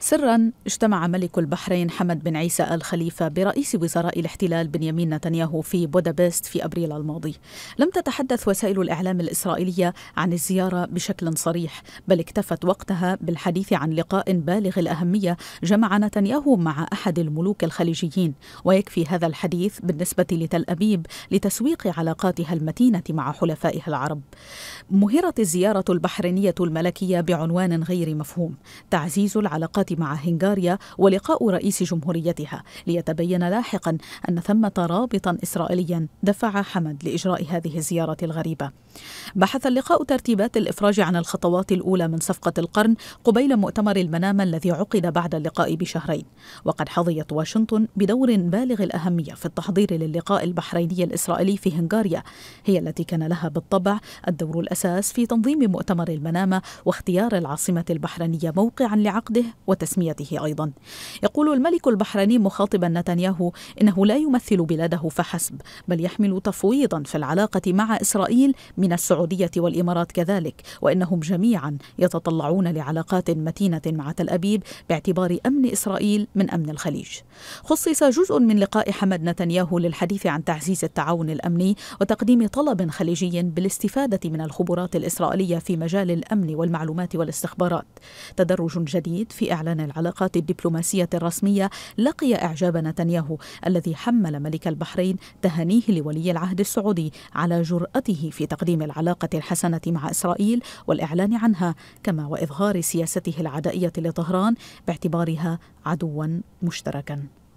سرا اجتمع ملك البحرين حمد بن عيسى ال خليفه برئيس وزراء الاحتلال بنيامين نتنياهو في بودابست في ابريل الماضي. لم تتحدث وسائل الاعلام الاسرائيليه عن الزياره بشكل صريح، بل اكتفت وقتها بالحديث عن لقاء بالغ الاهميه جمع نتنياهو مع احد الملوك الخليجيين، ويكفي هذا الحديث بالنسبه لتل ابيب لتسويق علاقاتها المتينه مع حلفائها العرب. مهرت الزياره البحرينيه الملكيه بعنوان غير مفهوم، تعزيز العلاقات مع هنغاريا ولقاء رئيس جمهوريتها ليتبين لاحقا أن ثمة رابطا إسرائيليا دفع حمد لإجراء هذه الزيارة الغريبة بحث اللقاء ترتيبات الإفراج عن الخطوات الأولى من صفقة القرن قبيل مؤتمر المنامة الذي عقد بعد اللقاء بشهرين وقد حظيت واشنطن بدور بالغ الأهمية في التحضير للقاء البحريني الإسرائيلي في هنغاريا هي التي كان لها بالطبع الدور الأساس في تنظيم مؤتمر المنامة واختيار العاصمة البحرينية موقعا لعقده وتسميته أيضا يقول الملك البحريني مخاطبا نتنياهو إنه لا يمثل بلاده فحسب بل يحمل تفويضا في العلاقة مع إسرائيل من السعودية والإمارات كذلك وإنهم جميعا يتطلعون لعلاقات متينة مع تل أبيب باعتبار أمن إسرائيل من أمن الخليج خصص جزء من لقاء حمد نتنياهو للحديث عن تعزيز التعاون الأمني وتقديم طلب خليجي بالاستفادة من الخبرات الإسرائيلية في مجال الأمن والمعلومات والاستخبارات تدرج جديد في إعلان إعلان العلاقات الدبلوماسية الرسمية لقي إعجاب نتنياهو الذي حمل ملك البحرين تهانيه لولي العهد السعودي على جرأته في تقديم العلاقة الحسنة مع إسرائيل والإعلان عنها كما وإظهار سياسته العدائية لطهران باعتبارها عدوا مشتركا